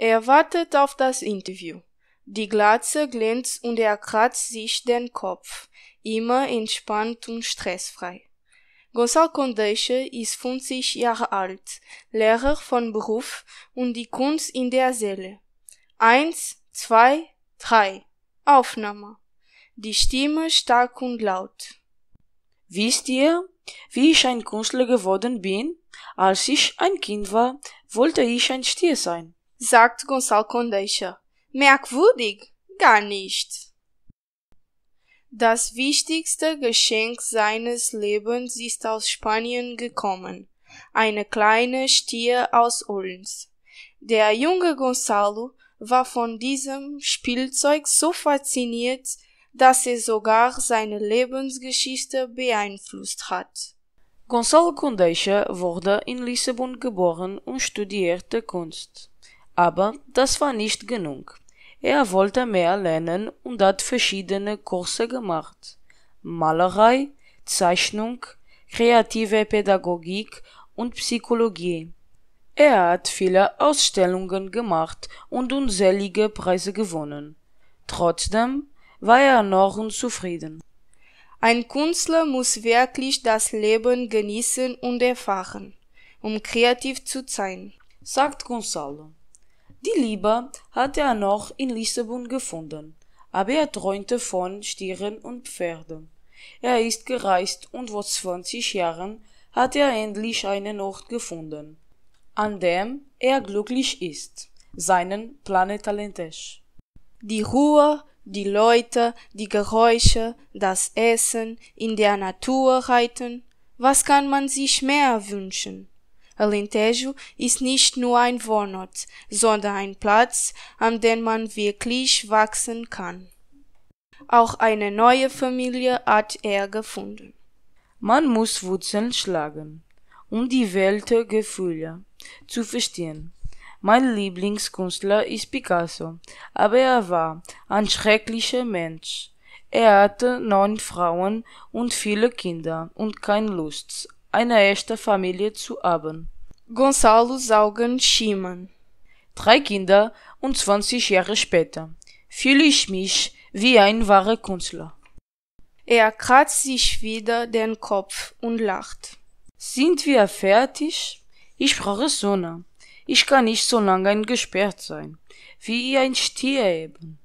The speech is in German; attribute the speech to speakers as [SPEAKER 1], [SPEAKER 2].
[SPEAKER 1] Er wartet auf das Interview. Die Glatze glänzt und er kratzt sich den Kopf, immer entspannt und stressfrei. Gonzalo Condeche ist 50 Jahre alt, Lehrer von Beruf und die Kunst in der Seele. Eins, zwei, drei. Aufnahme. Die Stimme stark und
[SPEAKER 2] laut. Wisst ihr, wie ich ein Künstler geworden bin? Als ich ein Kind war, wollte ich ein Stier sein sagt Gonçal Condeixa.
[SPEAKER 1] Merkwürdig? Gar nicht. Das wichtigste Geschenk seines Lebens ist aus Spanien gekommen. Eine kleine Stier aus Ulms. Der junge Gonzalo war von diesem Spielzeug so fasziniert, dass er sogar seine Lebensgeschichte beeinflusst hat.
[SPEAKER 2] Gonzalo Condeixa wurde in Lissabon geboren und studierte Kunst. Aber das war nicht genug. Er wollte mehr lernen und hat verschiedene Kurse gemacht. Malerei, Zeichnung, kreative Pädagogik und Psychologie. Er hat viele Ausstellungen gemacht und unzählige Preise gewonnen. Trotzdem war er noch unzufrieden.
[SPEAKER 1] Ein Künstler muss wirklich das Leben genießen und erfahren, um
[SPEAKER 2] kreativ zu sein, sagt Gonzalo. Die Liebe hatte er noch in Lissabon gefunden, aber er träumte von Stieren und Pferden. Er ist gereist und vor zwanzig Jahren hat er endlich einen Ort gefunden, an dem er glücklich ist, seinen Planetalentes. Die Ruhe, die Leute, die Geräusche, das Essen
[SPEAKER 1] in der Natur reiten, was kann man sich mehr wünschen? Alentejo ist nicht nur ein Wohnort, sondern ein Platz, an dem man wirklich wachsen kann. Auch eine neue Familie hat er gefunden.
[SPEAKER 2] Man muss Wurzeln schlagen, um die Welt Gefühle zu verstehen. Mein Lieblingskünstler ist Picasso, aber er war ein schrecklicher Mensch. Er hatte neun Frauen und viele Kinder und keine Lust eine echte Familie zu haben. Gonzalo Zaugan Schimann. Drei Kinder und 20 Jahre später fühle ich mich wie ein wahrer Künstler. Er
[SPEAKER 1] kratzt sich
[SPEAKER 2] wieder den Kopf und lacht. Sind wir fertig? Ich brauche Sonne. Ich kann nicht so lange eingesperrt sein, wie ein Stier eben.